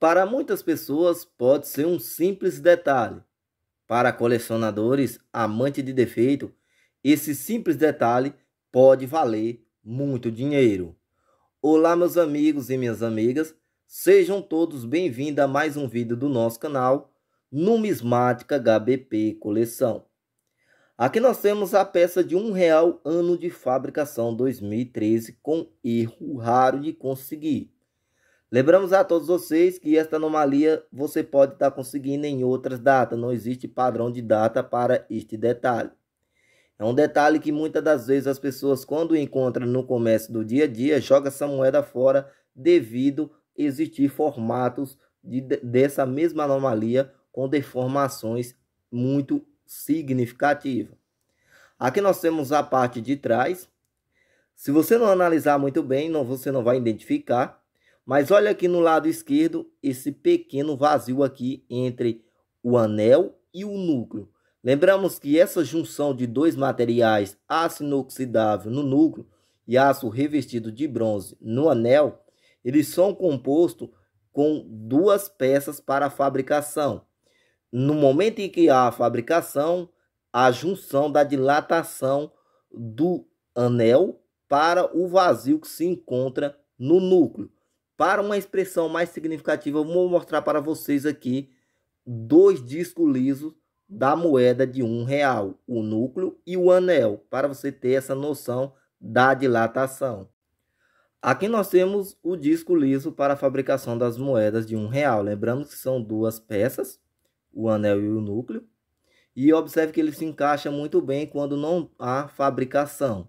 Para muitas pessoas, pode ser um simples detalhe. Para colecionadores, amante de defeito, esse simples detalhe pode valer muito dinheiro. Olá, meus amigos e minhas amigas, sejam todos bem-vindos a mais um vídeo do nosso canal Numismática HBP Coleção. Aqui nós temos a peça de um real ano de fabricação 2013 com erro raro de conseguir. Lembramos a todos vocês que esta anomalia você pode estar conseguindo em outras datas, não existe padrão de data para este detalhe. É um detalhe que muitas das vezes as pessoas, quando encontram no comércio do dia a dia, jogam essa moeda fora devido a existir formatos de, dessa mesma anomalia com deformações muito significativas. Aqui nós temos a parte de trás. Se você não analisar muito bem, não, você não vai identificar mas olha aqui no lado esquerdo esse pequeno vazio aqui entre o anel e o núcleo. Lembramos que essa junção de dois materiais, aço inoxidável no núcleo e aço revestido de bronze no anel, eles são compostos com duas peças para a fabricação. No momento em que há a fabricação, a junção da dilatação do anel para o vazio que se encontra no núcleo. Para uma expressão mais significativa, vou mostrar para vocês aqui dois discos lisos da moeda de um real, o núcleo e o anel, para você ter essa noção da dilatação. Aqui nós temos o disco liso para a fabricação das moedas de um real. Lembrando que são duas peças, o anel e o núcleo. E observe que ele se encaixa muito bem quando não há fabricação.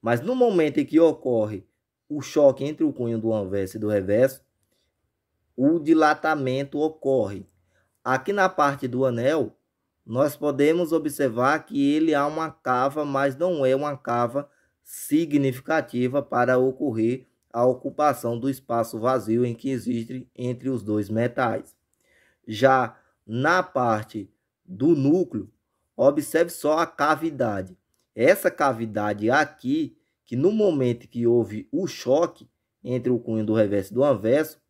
Mas no momento em que ocorre o choque entre o cunho do anverso e do reverso, o dilatamento ocorre. Aqui na parte do anel, nós podemos observar que ele há uma cava, mas não é uma cava significativa para ocorrer a ocupação do espaço vazio em que existe entre os dois metais. Já na parte do núcleo, observe só a cavidade. Essa cavidade aqui que no momento que houve o choque entre o cunho do reverso e do anverso,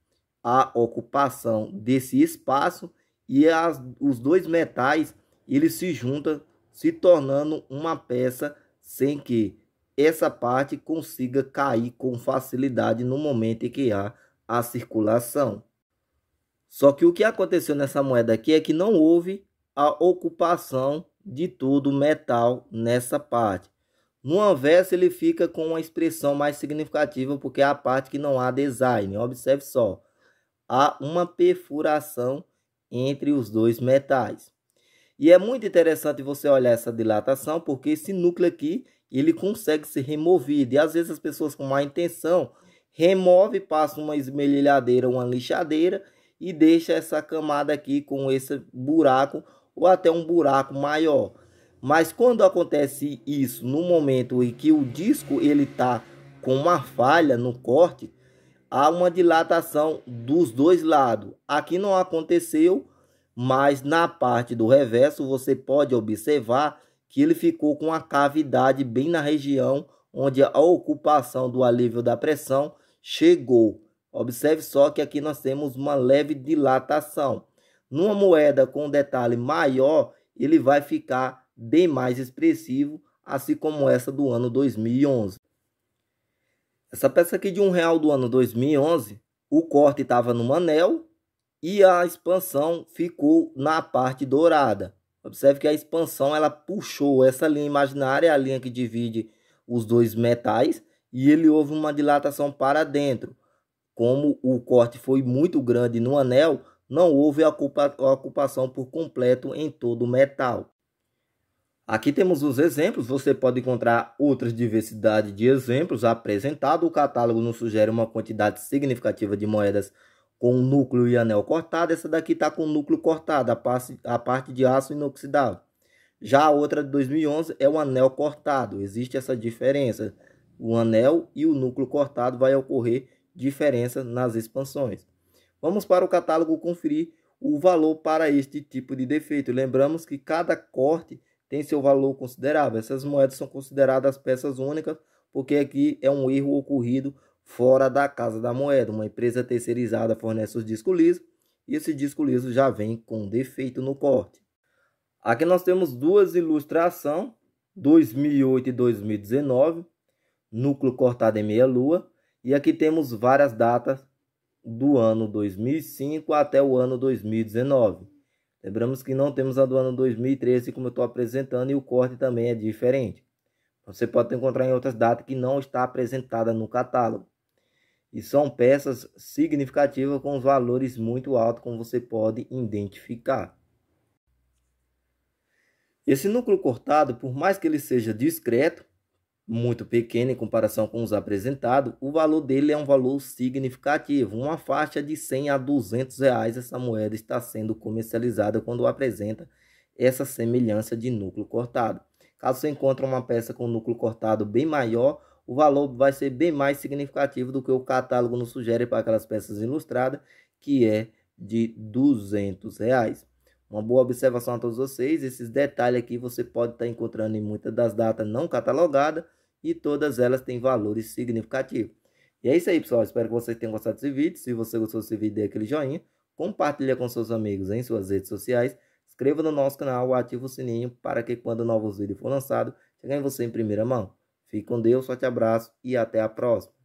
a ocupação desse espaço e as, os dois metais eles se juntam, se tornando uma peça sem que essa parte consiga cair com facilidade no momento em que há a circulação. Só que o que aconteceu nessa moeda aqui é que não houve a ocupação de todo o metal nessa parte. No anverso, ele fica com uma expressão mais significativa, porque é a parte que não há design. Observe só. Há uma perfuração entre os dois metais. E é muito interessante você olhar essa dilatação, porque esse núcleo aqui, ele consegue ser removido. E às vezes as pessoas com má intenção remove, passa uma esmerilhadeira, uma lixadeira e deixa essa camada aqui com esse buraco ou até um buraco maior. Mas quando acontece isso no momento em que o disco ele está com uma falha no corte, há uma dilatação dos dois lados. Aqui não aconteceu, mas na parte do reverso você pode observar que ele ficou com a cavidade bem na região onde a ocupação do alívio da pressão chegou. Observe só que aqui nós temos uma leve dilatação. Numa moeda com detalhe maior, ele vai ficar bem mais expressivo, assim como essa do ano 2011. Essa peça aqui de um real do ano 2011, o corte estava no anel e a expansão ficou na parte dourada. Observe que a expansão ela puxou essa linha imaginária, a linha que divide os dois metais, e ele houve uma dilatação para dentro. Como o corte foi muito grande no anel, não houve a ocupação por completo em todo o metal. Aqui temos os exemplos, você pode encontrar outras diversidade de exemplos apresentado. O catálogo nos sugere uma quantidade significativa de moedas com núcleo e anel cortado. Essa daqui está com núcleo cortado, a parte, a parte de aço inoxidável. Já a outra de 2011 é o anel cortado. Existe essa diferença. O anel e o núcleo cortado vai ocorrer diferença nas expansões. Vamos para o catálogo conferir o valor para este tipo de defeito. Lembramos que cada corte tem seu valor considerável. Essas moedas são consideradas peças únicas, porque aqui é um erro ocorrido fora da casa da moeda. Uma empresa terceirizada fornece os discos lisos e esse disco liso já vem com defeito no corte. Aqui nós temos duas ilustrações, 2008 e 2019, núcleo cortado em meia-lua, e aqui temos várias datas do ano 2005 até o ano 2019. Lembramos que não temos a do ano 2013 como eu estou apresentando e o corte também é diferente. Você pode encontrar em outras datas que não está apresentada no catálogo. E são peças significativas com valores muito altos, como você pode identificar. Esse núcleo cortado, por mais que ele seja discreto, muito pequeno em comparação com os apresentados, o valor dele é um valor significativo. Uma faixa de 100 a 200 reais essa moeda está sendo comercializada quando apresenta essa semelhança de núcleo cortado. Caso você encontre uma peça com núcleo cortado bem maior, o valor vai ser bem mais significativo do que o catálogo nos sugere para aquelas peças ilustradas, que é de 200 reais. Uma boa observação a todos vocês. Esses detalhes aqui você pode estar tá encontrando em muitas das datas não catalogadas e todas elas têm valores significativos. E é isso aí, pessoal. Espero que vocês tenham gostado desse vídeo. Se você gostou desse vídeo, dê aquele joinha. Compartilhe com seus amigos em suas redes sociais. Inscreva no nosso canal, ative o sininho para que quando novos vídeos for lançado, cheguem você em primeira mão. Fique com Deus, forte abraço e até a próxima.